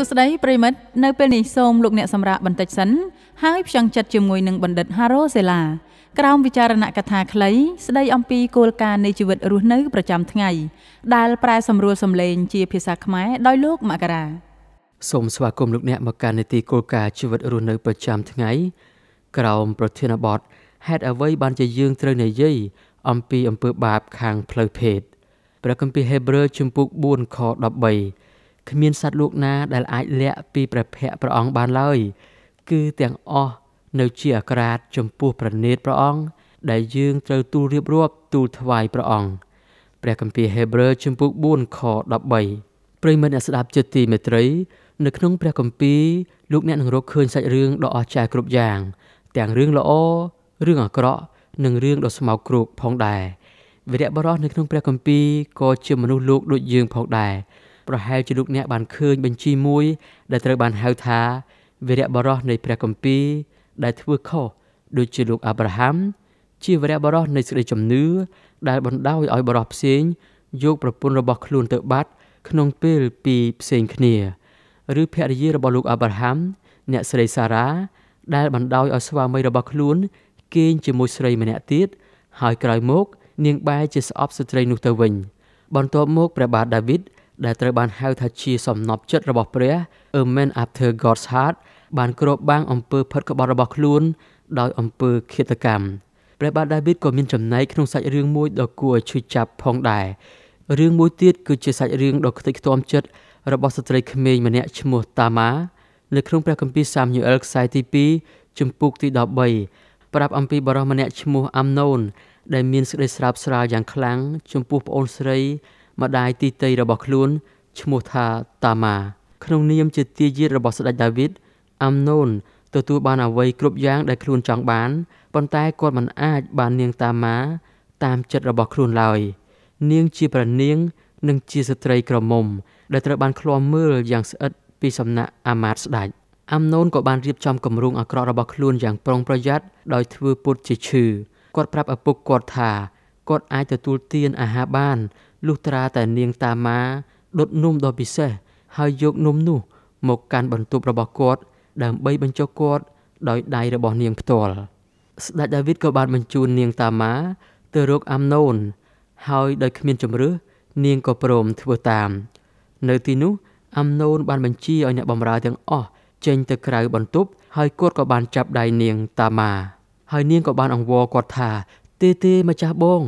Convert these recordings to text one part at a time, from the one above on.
សួស្តីប្រិមិត្តនៅពេលនេះសូមលោកអ្នកសម្រាប់បន្តិចសិនហើយផ្សងចិត្តជាមួយនឹងបណ្ឌិត Haro Sela ក្រោមវិចារណកថាខ្លី ស្ដីអំពីគោលការណ៍នៃជីវិត រស់នៅប្រចាំថ្ងៃដែលប្រែសម្រួលសម្លេង ជាភាសាខ្មែរដោយលោកមករាសូមស្វាគមន៍លោកអ្នកមកកាន់នីតិគោលការណ៍ជីវិតរស់នៅប្រចាំថ្ងៃ ក្រោមប្រធានបទហេតុអ្វីបានជាយើងត្រូវនិយាយអំពីអំពើបាបខាងផ្លូវភេទព្រះគម្ពីរហេប្រឺជំពូក4ខ13គ្មានសត្វលោកណាដែលអាចលាក់ពីព្រះភ័ក្រព្រះអង្គបានឡើយគឺទាំងអស់នៅជាអក្រាតចំពោះព្រះនេតព្រះអង្គដែលយើងត្រូវទូលរៀបរាប់ទូលថ្វាយព្រះអង្គព្រះគម្ពីរហេព្រើរជំពូក4ខ13ប្រិមិត្តអ្នកស្ដាប់ជាទីមេត្រី នៅក្នុងព្រះគម្ពីរលោកអ្នកនឹងរកឃើញសាច់រឿងដ៏អស្ចារ្យគ្រប់យ៉ាងទាំងរឿងល្អរឿងអាក្រក់និងរឿងដ៏ស្មោកគ្រោកផងដែរវីរៈបរោះនៅក្នុងព្រះគម្ពីរក៏ជាមនុស្សលោកដូចយើងផងដែរប្រហែលជាលោកអ្នកបានឃើញបញ្ជីមួយដែលត្រូវបានហៅថាវីរៈបរោះនៃព្រះគម្ពីរដែលធ្វើខុសដូចជាលោកអាប់រ៉ាហាំជាវីរៈបរោះនៃសេចក្តីជំនឿដែលបណ្ដោយឲ្យបរោះផ្សេងយកប្រពន្ធរបស់ខ្លួនទៅបាត់ក្នុងពេលពីរផ្សេងគ្នា ឬភរិយារបស់លោកអាប់រ៉ាហាំអ្នកស្រីសារ៉ាដែលបណ្ដោយឲ្យស្វាមីរបស់ខ្លួនគេងជាមួយស្រីម្នាក់ទៀតហើយក្រោយមកនាងបែរជាស្អប់ស្ត្រីនោះទៅវិញ បន្ទាប់មកព្រះបាទដាវីតដែលត្រូវបានហៅថាជាសំណប់ចិត្តរបស់ព្រះ A Man After God's Heart បានគ្របបាំងអំពើផិតក្បត់របស់ខ្លួន ដោយអំពើឃាតកម្មព្រះបាទដាវីតក៏មានចំណែកក្នុងសាច់រឿងមួយដ៏គួរឲ្យឈឺចាប់ផងដែររឿងមួយទៀតគឺជាសាច់រឿងដ៏ខ្ទេចខ្ទាំចិត្តរបស់ស្ត្រីក្មេងម្នាក់ឈ្មោះតាម៉ានៅក្នុងព្រះគម្ពីរសាមញូអែលខ្សែទី2ជំពូកទី13ប្រាប់អំពីបរិសម្នាក់ឈ្មោះអាំណូនដែលមានសេចក្តីស្រាបស្រាវយ៉ាងខ្លាំងចំពោះប្អូនស្រីម្ដាយទីតីរបស់ខ្លួនឈ្មោះថាតាម៉ាក្នុងនាមជាទាយាទរបស់ស្ដេចដាវីតអាំណូនទទួលបានអ្វីគ្រប់យ៉ាង ដែលខ្លួនចង់បានប៉ុន្តែគាត់មិនអាចបាននាងតាម៉ាតាមចិត្តរបស់ខ្លួនឡើយនាងជាប្រនាងនិងជាស្ត្រីក្រមុំដែលត្រូវបានឃ្លាំមើលយ៉ាងស្អិត ពីសំណាក់អាម៉ាតស្ដេចអាំណូនក៏បានរៀបចំគម្រោងអាក្រក់របស់ខ្លួនយ៉ាងប្រុងប្រយ័ត្នដោយធ្វើពុតជាឈឺគាត់ប្រាប់ឪពុកគាត់ថាគាត់អាចទទួលទានអាហារបានលុះត្រាតែនាងតាម៉ាដុតនំដ៏ពិសេសហើយយកនំនោះមកកាន់បន្ទប់របស់គាត់ដើម្បីបញ្ចុះគាត់ដោយដៃរបស់នាងផ្ទាល់ស្ដេចដាវីតក៏បានបញ្ជូននាងតាម៉ាទៅរកអាំណូន ហើយដោយគ្មានជំរឿសនាងក៏ព្រមធ្វើតាមនៅទីនោះអាំណូនបានបញ្ជាឲ្យអ្នកបម្រើទាំងអស់ចេញទៅក្រៅបន្ទប់ហើយគាត់ក៏បានចាប់ដៃនាងតាម៉ាហើយនាងក៏បានអង្វរគាត់ថាទេទេម្ចាស់បង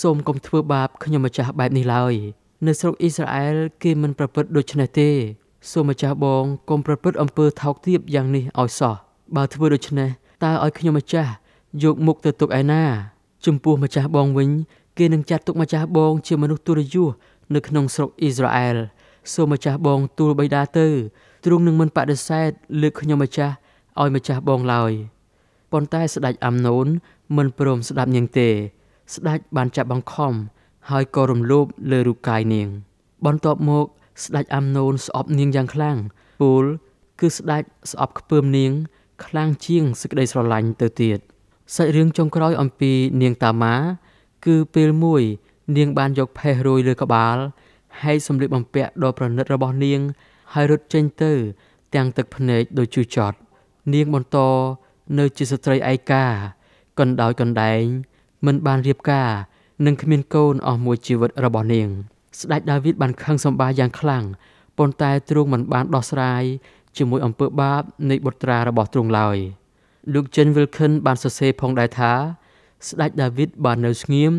សូមកុំធ្វើបាបខ្ញុំម្ចាស់បែបនេះឡើយនៅស្រុកអ៊ីស្រាអែលគេមិនប្រព្រឹត្តដូច្នេះទេសូមម្ចាស់បងកុំប្រព្រឹត្តអំពើថោកទាបយ៉ាងនេះឲ្យសោះបើ ធ្វើដូច្នេះតើឲ្យខ្ញុំម្ចាស់យកមុខទៅទុកឯណាចំពោះម្ចាស់បងវិញ គេនឹងចាត់ទុកម្ចាស់បង ជាមនុស្សទុរយុសនៅក្នុងស្រុកអ៊ីស្រាអែលសូមម្ចាស់បង ទូលបិតាទៅទ្រង់នឹងមិនបដិសេធលើខ្ញុំម្ចាស់ឲ្យម្ចាស់បងឡើយ។ប៉ុន្តែស្ដេចអាំណូនមិនព្រមស្ដាប់នាងទេស្ដេចបានចាប់បង្ខំហើយក៏រំលោភលើរូបកាយនាង បន្ទាប់មកស្ដេចអាំណូនស្អប់នាងយ៉ាងខ្លាំងពូលគឺស្ដេចស្អប់ខ្ពើមនាង ខ្លាំងជាងសេចក្តីស្រឡាញ់ទៅទៀតសាច់រឿងចុងក្រោយអំពីនាងតាម៉ាគឺពេលមួយ នាងបានយកផេះរួយលើក្បាលហើយសម្លៀកបំពាក់ដ៏ប្រណិតរបស់នាងហើយរត់ចេញទៅ ទាំងទឹកភ្នែកដោយជឿចត់នាងបន្តនៅជាស្ត្រីឯកាកណ្ដោយកណ្ដែងមិនបានរៀបការនិងគ្មានកូនអស់មួយជីវិតរបស់នាង ស្ដេចដាវីតបានខឹងសម្បាយ៉ាងខ្លាំងប៉ុន្តែទ្រង់មិនបានដោះស្រាយជាមួយអំពើបាបនៃបុត្រារបស់ទ្រង់ឡើយលោក Jen Wilkin បានសរសេរផងដែរថាស្ដេចដាវីតបាននៅស្ងៀម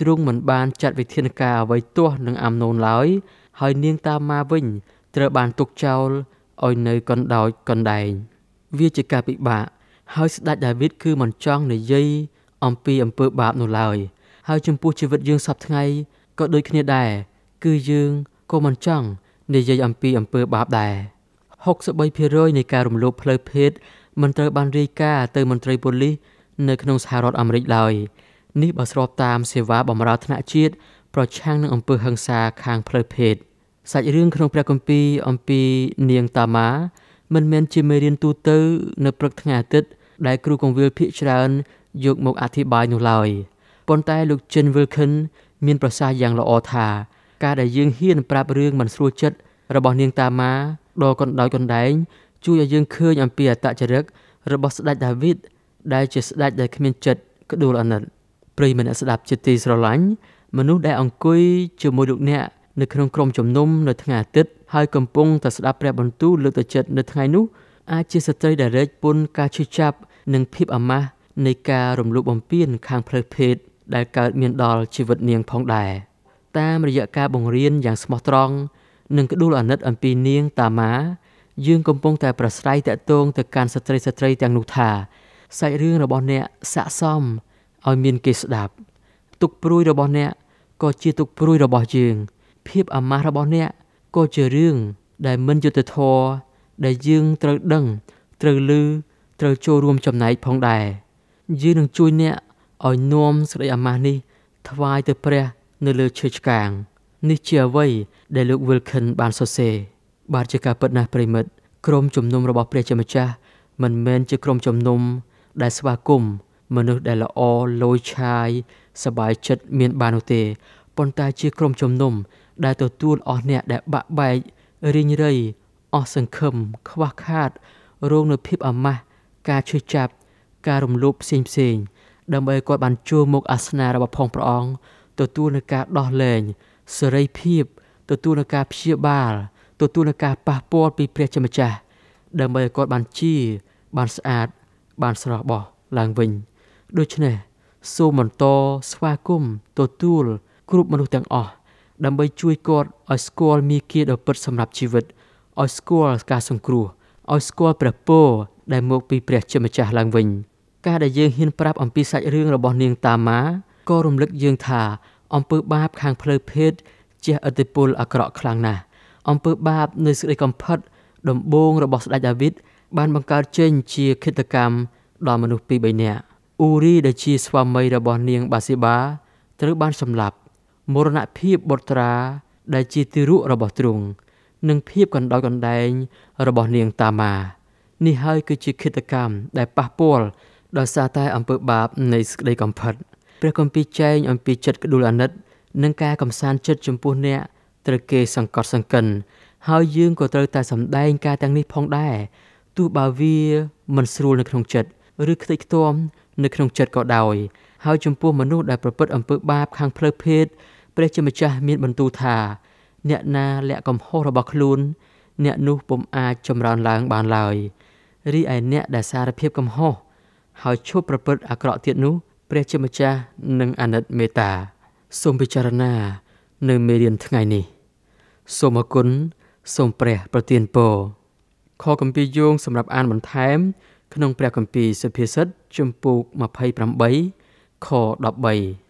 ទ្រង់មិនបានចាត់វិធានការអ្វីទាស់នឹងអាំណូនឡើយហើយនាងតាម៉ាវិញត្រូវបានទុកចោលឲ្យនៅកណ្ដោចកណ្ដែងវាជាការពិបាកហើយស្ដេចដាវីតគឺមិនចង់និយាយអំពីអំពើបាបនោះឡើយហើយ ចំពោះជីវិតយើងសពថ្ងៃក៏ដូចគ្នាដែរគឺយើងក៏មិនចង់និយាយ អំពីអំពើបាបដែរ63%នៃការរំលោភផ្លូវភេទមិនត្រូវបានរាយការណ៍ទៅមន្ត្រីប៉ូលីសនៅក្នុងសហរដ្ឋអាមេរិកឡើយនេះបើស្របតាមសេវាបម្រើថ្នាក់ជាតិប្រឆាំងនឹងអំពើហិង្សាខាងផ្លូវភេទសាច់រឿងក្នុងព្រះគម្ពីរអំពីនាងតាម៉ាមិនមែនជាមេរៀនទូទៅ នៅព្រឹកថ្ងៃអាទិត្យដែលគ្រូកងវិលភាកច្រើនយកមកអធិប្បាយនោះឡើយប៉ុន្តែលោកជិនវិលខិនមានប្រសាសន៍យ៉ាងល្អថាការដែលយើងហ៊ានប្រាប់រឿងមិនស្រួលចិត្តរបស់នាងតាម៉ាដល់កណ្ដោយកណ្ដែងជួយឲ្យយើងឃើញអំពីអតចរិករបស់ស្ដេចដាវីតដែលជាស្ដេចដែលគ្មានចិត្តក្ដួលអាណិតប្រិយមិត្តអ្នកស្ដាប់ជាទីស្រឡាញ់មនុស្សដែលអង្គុយជាមួយលោកអ្នកនៅក្នុងក្រុមជំនុំនៅថ្ងៃអាទិត្យហើយកំពុងតែស្ដាប់ព្រះបន្ទូលលើកទៅចិត្តនៅថ្ងៃនោះអាចជាស្ត្រីដែលរែកពុនការឈឺចាប់និងភាពអាម៉ាស់នៃការរំលោភបំពានខាងផ្លូវភេទដែលកើតមានដល់ជីវិតនាងផងដែរតាមរយៈការបង្រៀនយ៉ាងស្មោះត្រង់និងក្ដួលអាណិត អំពីនាង តាម៉ាយើង កំពុងតែប្រស្រ័យតាក់ទងទៅកាន់ស្ត្រីស្ត្រីទាំងនោះថាសាច់រឿងរបស់អ្នកស័កសមឲ្យមានគេស្ដាប់ ទុកព្រួយរបស់អ្នកក៏ជាទុកព្រួយរបស់យើងភាពអាម៉ាស់របស់អ្នកក៏ជារឿងដែលមិនយុត្តិធម៌ដែលយើងត្រូវដឹងត្រូវឮត្រូវចូលរួមចំណែកផងដែរយើងនឹងជួយអ្នកឲ្យនាំសេចក្តីអាម៉ាស់នេះ ថ្វាយទៅព្រះ នៅលើឈើឆ្កាងនេះជាអ្វី ដែលលោក Wilkin បានសរសេរបាទជាការពិតណាស់ប្រិមិត្តក្រុមជំនុំរបស់ព្រះជាម្ចាស់មិនមែនជាក្រុមជំនុំដែលស្វាគមន៍មនុស្សដែលល្អលយឆាយសบายចិត្តមាន បាននោះទេប៉ុន្តែជាក្រុមជំនុំដែលទទួលអស់អ្នកដែលបាក់បែករីងរៃអស់សង្ឃឹមខ្វះខាត រងនូវភាពអាម៉ាស់ការឈឺចាប់ការរំលោភផ្សេងផ្សេងដើម្បីគាត់បានជួលមុខអាសនៈរបស់ផងព្រះអង្គទទួលនឹងការដោះលែងសេរីភាពទទួលនឹងការព្យាបាលទទួលនឹងការប៉ះពាល់ពីព្រះជាម្ចាស់ដើម្បីឲ្យគាត់បានជា បានស្អាតបានស្រស់បោះឡើងវិញដូច្នេះសូមបន្តស្វាគមន៍ទទួលគ្រប់មនុស្សទាំងអស់ដើម្បីជួយគាត់ឲ្យស្គាល់មេគាដ៏ពិតសម្រាប់ជីវិតឲ្យស្គាល់ការសង្គ្រោះឲ្យស្គាល់ព្រះពរដែលមកពីព្រះជាម្ចាស់ឡើងវិញការដែលយើងហ៊ានប្រាប់អំពីសាច់រឿងរបស់នាងតាម៉ាក៏រំលឹកយើងថាអំពើបាប ខាងផ្លូវភេទជាឥទ្ធិពលអាក្រក់ខ្លាំងណាស់អំពើ បាប នៅសេចក្តីកំផិតដំបងរបស់ស្ដេចដាវីតបានបង្កើតចេញជាឃាតកម្មដល់មនុស្សពីរបីនាក់អ៊ូរីដែលជាស្វាមីរបស់នាង បាសេបាត្រូវបានសម្លាប់មរណភាពបុត្រា ដែលជាទីរੂករបស់ទ្រង់និងភាពកណ្ដោយកណ្ដែងរបស់នាងតាម៉ានេះហើយគឺជាឃាតកម្មដែលប៉ះពាល់ដល់សារតែអំពើបាបនៃសេចក្តីកំផិត ព្រះគម្ពីរចែងអំពីចិត្តក្ដួលអាណិតនិងការកំសាន្តចិត្តចំពោះអ្នកត្រូវគេសង្កត់សង្កិនហើយយើងក៏ត្រូវតែសម្ដែងការទាំងនេះផងដែរទោះបើវាមិនស្រួលនៅក្នុងចិត្តឬខ្ទេចខ្ទាំនៅក្នុងចិត្តក៏ដោយហើយចំពោះមនុស្សដែលប្រព្រឹត្តអំពើបាបខាងផ្លូវភេទព្រះជាម្ចាស់មានបន្ទូលថាអ្នកណាលាក់កំហុសរបស់ខ្លួន អ្នកនោះពុំអាចចម្រើនឡើងបានឡើយ។រីឯអ្នកដែលសារភាពកំហុសហើយឈប់ប្រព្រឹត្តអាក្រក់ទៀតនោះព្រះជាម្ចាស់នឹងអាណិតមេត្តាសូមពិចារណានៅមេរៀនថ្ងៃនេះសូមអគុណសូមព្រះប្រទានពរខគម្ពីរយោងសម្រាប់អានបន្ថែម ក្នុង ព្រះគម្ពីរសុភាសិតជំពូក28ខ13